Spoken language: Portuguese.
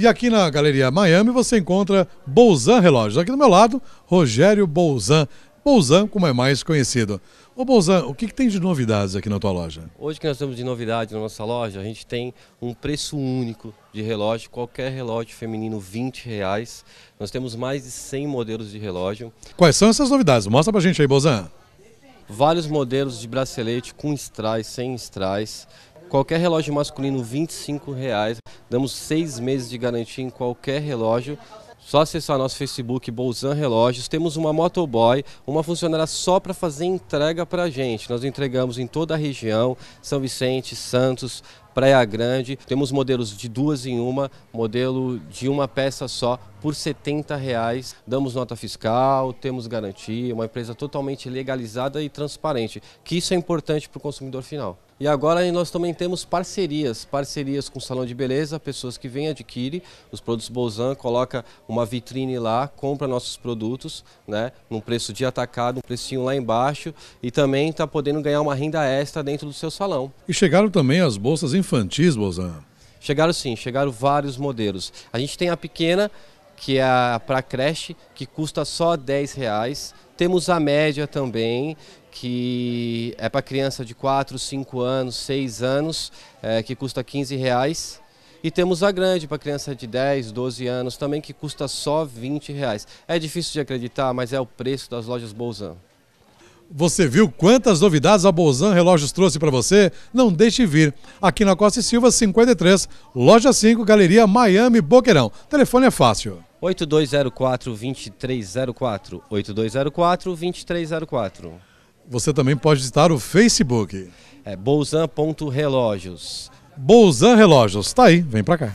E aqui na Galeria Miami você encontra Bolzan Relógios. Aqui do meu lado, Rogério Bolzan. Bolzan, como é mais conhecido. Ô Bolzan, o que, que, tem de novidades aqui na tua loja? Hoje que nós temos de novidade na nossa loja, a gente tem um preço único de relógio, qualquer relógio feminino, 20 reais. Nós temos mais de 100 modelos de relógio. Quais são essas novidades? Mostra pra gente aí, Bolzan vários modelos de bracelete com strass, sem strass. Qualquer relógio masculino, R$ 25. Reais. Damos seis meses de garantia em qualquer relógio. Só acessar nosso Facebook Bolzan Relógios. Temos uma motoboy, uma funcionária só para fazer entrega para a gente. Nós entregamos em toda a região, São Vicente, Santos, Praia Grande. Temos modelos de duas em uma, modelo de uma peça só por R$ 70,00. Reais. Damos nota fiscal, temos garantia, uma empresa totalmente legalizada e transparente, que isso é importante para o consumidor final. E agora nós também temos parcerias, parcerias com o salão de beleza, pessoas que vêm adquirem os produtos Bolzan, coloca uma vitrine lá, compra nossos produtos, né, num preço de atacado, um precinho lá embaixo e também está podendo ganhar uma renda extra dentro do seu salão. E chegaram também as bolsas em infantis, Bozan? Chegaram sim, chegaram vários modelos. A gente tem a pequena, que é para creche, que custa só 10 reais. Temos a média também, que é para criança de 4, 5 anos, 6 anos, é, que custa 15 reais. E temos a grande para criança de 10, 12 anos também, que custa só 20 reais. É difícil de acreditar, mas é o preço das lojas Bolzano. Você viu quantas novidades a Bolzan Relógios trouxe para você? Não deixe vir. Aqui na Costa e Silva 53, loja 5, Galeria Miami Boqueirão. Telefone é fácil. 8204-2304. 8204-2304. Você também pode visitar o Facebook. É bolzan.relógios. Bolzan Relógios. Tá aí, vem para cá.